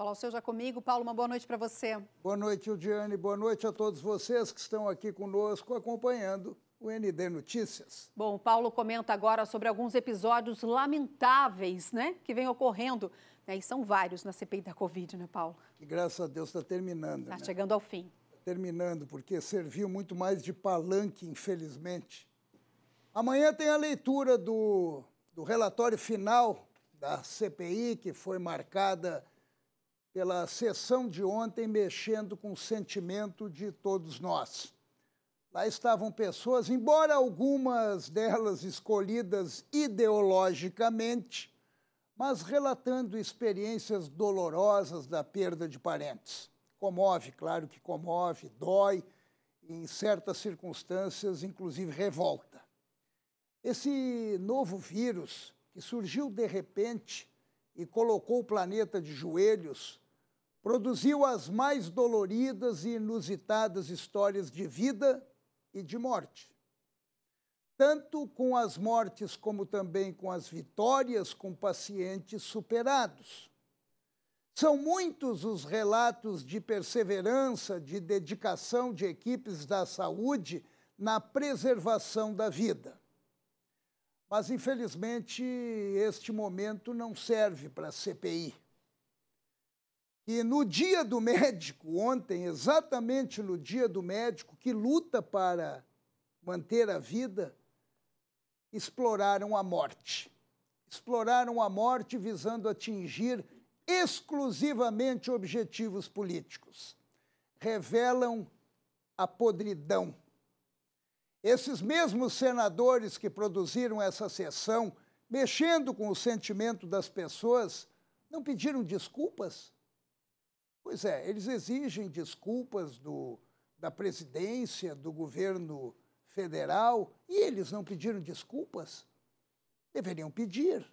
Paulo Alceu já comigo. Paulo, uma boa noite para você. Boa noite, Diane. Boa noite a todos vocês que estão aqui conosco acompanhando o ND Notícias. Bom, o Paulo comenta agora sobre alguns episódios lamentáveis, né, que vêm ocorrendo. Né, e são vários na CPI da Covid, né, Paulo? Que graças a Deus está terminando. Está né? chegando ao fim. Tá terminando, porque serviu muito mais de palanque, infelizmente. Amanhã tem a leitura do, do relatório final da CPI, que foi marcada pela sessão de ontem mexendo com o sentimento de todos nós. Lá estavam pessoas, embora algumas delas escolhidas ideologicamente, mas relatando experiências dolorosas da perda de parentes. Comove, claro que comove, dói, e em certas circunstâncias, inclusive revolta. Esse novo vírus, que surgiu de repente, e colocou o planeta de joelhos, produziu as mais doloridas e inusitadas histórias de vida e de morte. Tanto com as mortes como também com as vitórias com pacientes superados. São muitos os relatos de perseverança, de dedicação de equipes da saúde na preservação da vida. Mas, infelizmente, este momento não serve para CPI. E no dia do médico, ontem, exatamente no dia do médico, que luta para manter a vida, exploraram a morte. Exploraram a morte visando atingir exclusivamente objetivos políticos. Revelam a podridão esses mesmos senadores que produziram essa sessão, mexendo com o sentimento das pessoas, não pediram desculpas? Pois é, eles exigem desculpas do, da presidência, do governo federal, e eles não pediram desculpas? Deveriam pedir.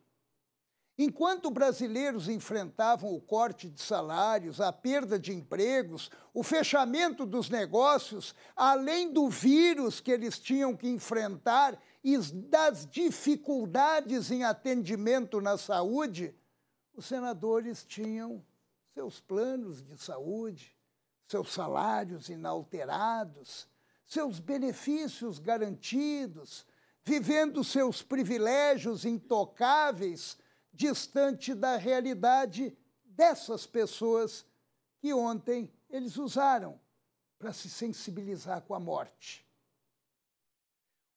Enquanto brasileiros enfrentavam o corte de salários, a perda de empregos, o fechamento dos negócios, além do vírus que eles tinham que enfrentar e das dificuldades em atendimento na saúde, os senadores tinham seus planos de saúde, seus salários inalterados, seus benefícios garantidos, vivendo seus privilégios intocáveis distante da realidade dessas pessoas que ontem eles usaram para se sensibilizar com a morte.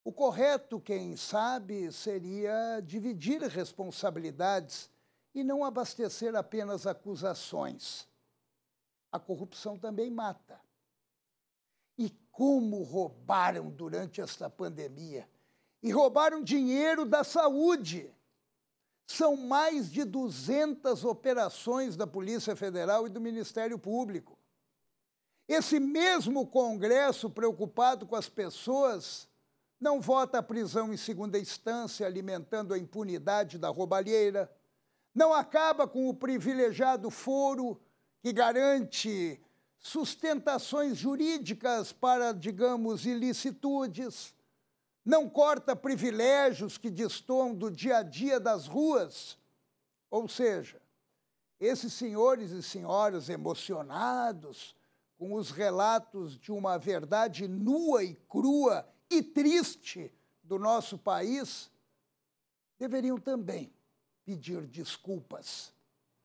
O correto, quem sabe, seria dividir responsabilidades e não abastecer apenas acusações. A corrupção também mata. E como roubaram durante esta pandemia? E roubaram dinheiro da saúde. São mais de 200 operações da Polícia Federal e do Ministério Público. Esse mesmo Congresso, preocupado com as pessoas, não vota a prisão em segunda instância, alimentando a impunidade da roubalheira, não acaba com o privilegiado foro que garante sustentações jurídicas para, digamos, ilicitudes não corta privilégios que destoam do dia a dia das ruas. Ou seja, esses senhores e senhoras emocionados com os relatos de uma verdade nua e crua e triste do nosso país deveriam também pedir desculpas.